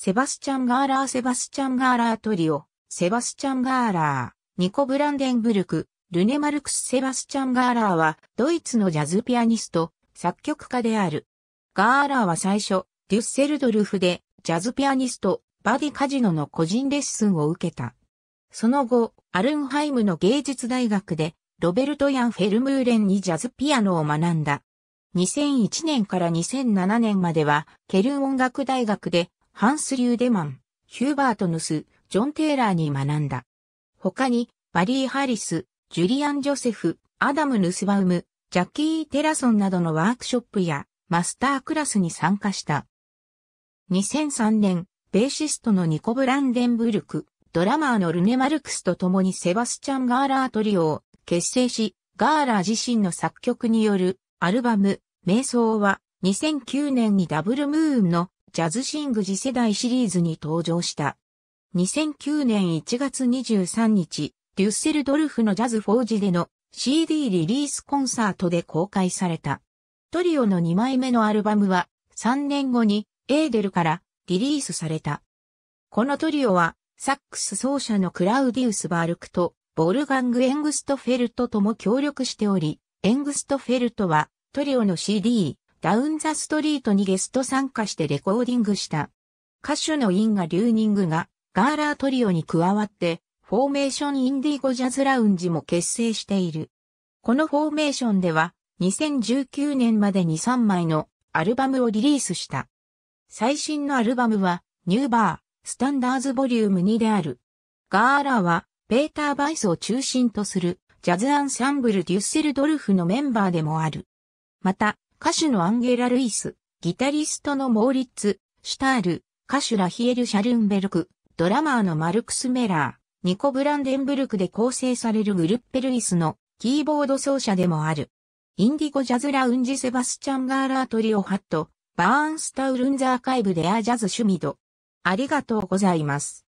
セバスチャン・ガーラー・セバスチャン・ガーラートリオ、セバスチャン・ガーラー、ニコ・ブランデンブルク、ルネ・マルクス・セバスチャン・ガーラーは、ドイツのジャズピアニスト、作曲家である。ガーラーは最初、デュッセルドルフで、ジャズピアニスト、バディ・カジノの個人レッスンを受けた。その後、アルンハイムの芸術大学で、ロベルト・ヤン・フェルムーレンにジャズピアノを学んだ。2001年から2007年までは、ケルン音楽大学でハンス・リューデマン、ヒューバートヌス、ジョン・テイラーに学んだ。他に、バリー・ハリス、ジュリアン・ジョセフ、アダム・ヌスバウム、ジャッキー・テラソンなどのワークショップやマスタークラスに参加した。2003年、ベーシストのニコ・ブランデンブルク、ドラマーのルネ・マルクスと共にセバスチャン・ガーラートリオを結成し、ガーラー自身の作曲によるアルバム、瞑想は2009年にダブルムーンのジャズシング次世代シリーズに登場した。2009年1月23日、デュッセルドルフのジャズフォージでの CD リリースコンサートで公開された。トリオの2枚目のアルバムは3年後にエーデルからリリースされた。このトリオはサックス奏者のクラウディウス・バルクとボルガング・エングストフェルトとも協力しており、エングストフェルトはトリオの CD ダウンザストリートにゲスト参加してレコーディングした。歌手のインガ・リューニングがガーラートリオに加わって、フォーメーションインディゴジャズラウンジも結成している。このフォーメーションでは、2019年までに3枚のアルバムをリリースした。最新のアルバムは、ニューバー、スタンダーズボリューム2である。ガーラは、ペーター・バイスを中心とする、ジャズアンサンブル・デュッセルドルフのメンバーでもある。また、歌手のアンゲラ・ルイス、ギタリストのモーリッツ、シュタール、歌手ラヒエル・シャルンベルク、ドラマーのマルクス・メラー、ニコ・ブランデンブルクで構成されるグルッペルイスのキーボード奏者でもある。インディゴ・ジャズ・ラウンジ・セバスチャン・ガーラートリオ・ハット、バーンスタウルンザ・アーカイブ・デア・ジャズ・シュミド。ありがとうございます。